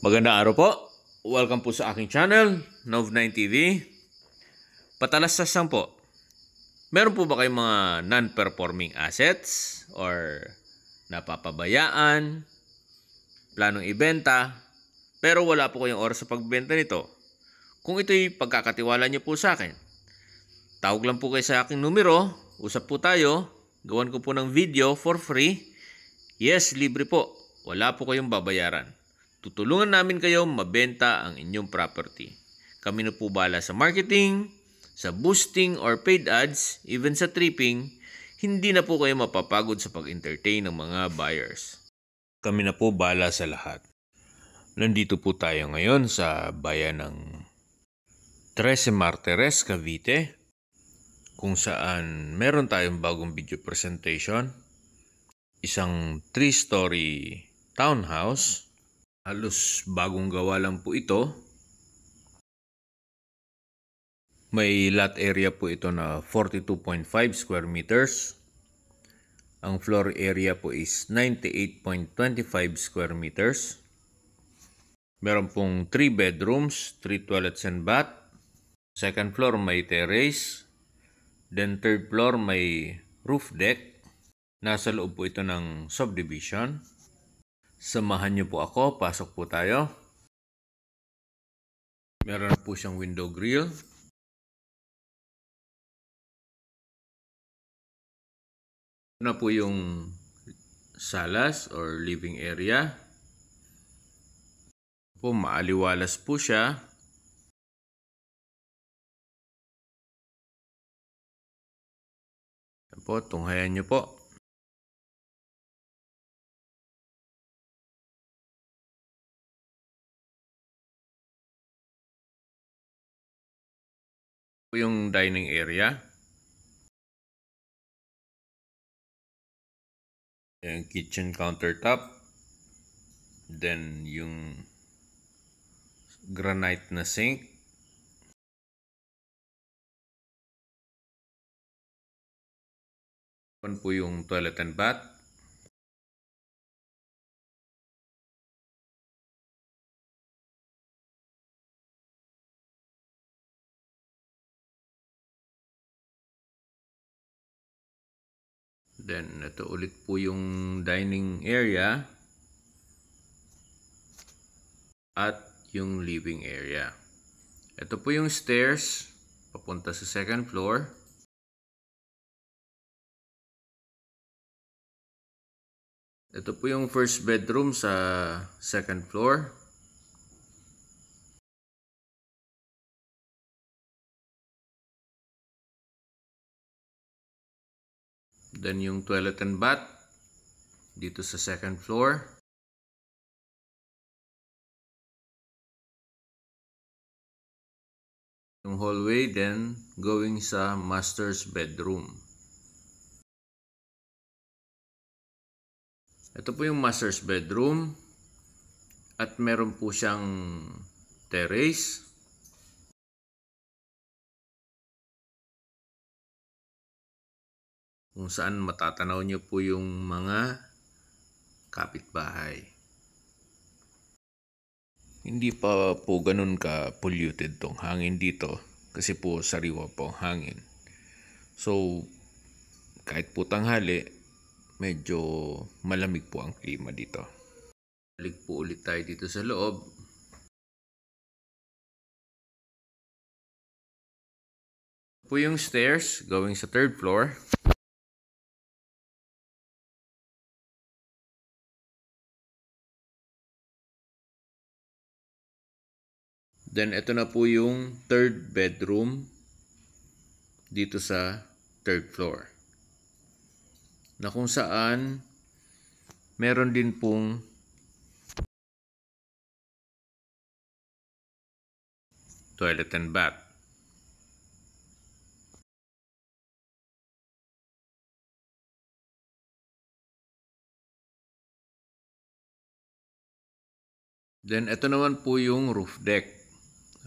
Magandang araw po. Welcome po sa aking channel, Nov9 TV. Patalas sa sang po. Meron po ba kayong mga non-performing assets or napapabayaan, planong ibenta, pero wala po kayong oras sa pagbenta nito? Kung ito'y pagkakatiwala niyo po sa akin, tawag lang po kayo sa aking numero, usap po tayo, gawan ko po ng video for free. Yes, libre po. Wala po kayong babayaran. Tutulungan namin kayo mabenta ang inyong property. Kami na po bala sa marketing, sa boosting or paid ads, even sa tripping, hindi na po kayo mapapagod sa pag-entertain ng mga buyers. Kami na po bala sa lahat. Nandito po tayo ngayon sa bayan ng Trece Martires, Cavite, kung saan meron tayong bagong video presentation, isang 3-story townhouse halos bagong gawa lang po ito. May lot area po ito na 42.5 square meters. Ang floor area po is 98.25 square meters. Meron pong 3 bedrooms, 3 toilets and bath. Second floor may terrace. Then third floor may roof deck. Nasa loob po ito ng subdivision. Samahan niyo po ako. Pasok po tayo. Meron po siyang window grill. Ito ano na po yung salas or living area. Po, maaliwalas po siya. Po, tunghayan niyo po. yung dining area. Yung kitchen countertop. Then yung granite na sink. Yan po yung toilet and bath. Then, ito ulit po yung dining area at yung living area. Ito po yung stairs papunta sa second floor. Ito po yung first bedroom sa second floor. Then yung toilet and bath dito sa second floor. yung hallway then going sa master's bedroom. Ito po yung master's bedroom at meron po siyang terrace kung saan matatanaw niyo po yung mga kapitbahay. Hindi pa po ganun ka polluted tong hangin dito kasi po sariwa po ang hangin. So kahit po tanghali, medyo malamig po ang klima dito. Balik po ulit tayo dito sa loob po yung stairs going sa third floor. Then, ito na po yung third bedroom dito sa third floor. Na kung saan, meron din pong toilet and bath. Then, ito naman po yung roof deck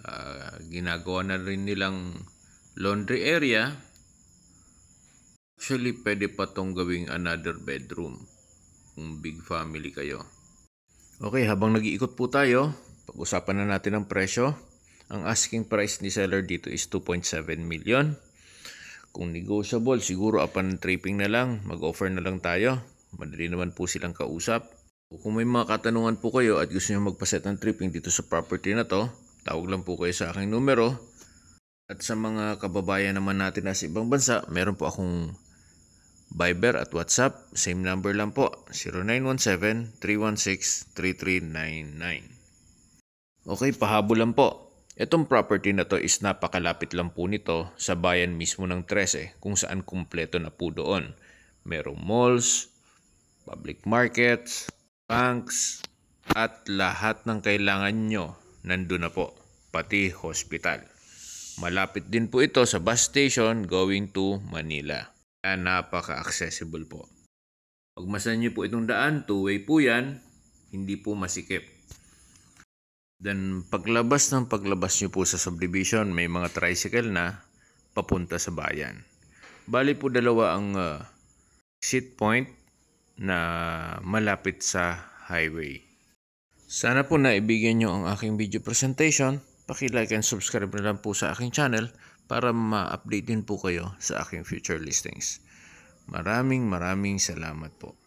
uh, ginagawa na rin nilang laundry area. Actually, pwede pa tong gawing another bedroom kung big family kayo. Okay, habang nag-iikot po tayo, pag-usapan na natin ang presyo. Ang asking price ni seller dito is 2.7 million. Kung negotiable, siguro upon tripping na lang, mag-offer na lang tayo. Madali naman po silang kausap. Kung may mga katanungan po kayo at gusto nyo magpaset ng tripping dito sa property na to, Tawag lang po kayo sa aking numero. At sa mga kababayan naman natin na sa ibang bansa, meron po akong Viber at WhatsApp. Same number lang po, 0917-316-3399. Okay, pahabol lang po. Itong property na to is napakalapit lang po nito sa bayan mismo ng 13 kung saan kumpleto na po doon. Merong malls, public markets, banks, at lahat ng kailangan nyo nandun na po, pati hospital. Malapit din po ito sa bus station going to Manila. Kaya napaka-accessible po. Pagmasan niyo po itong daan, two-way po yan, hindi po masikip. Then paglabas ng paglabas niyo po sa subdivision, may mga tricycle na papunta sa bayan. Bali po dalawa ang uh, ah, exit point na malapit sa highway. Sana po naibigyan nyo ang aking video presentation. Paki-like and subscribe na lang po sa aking channel para ma-update din po kayo sa aking future listings. Maraming maraming salamat po.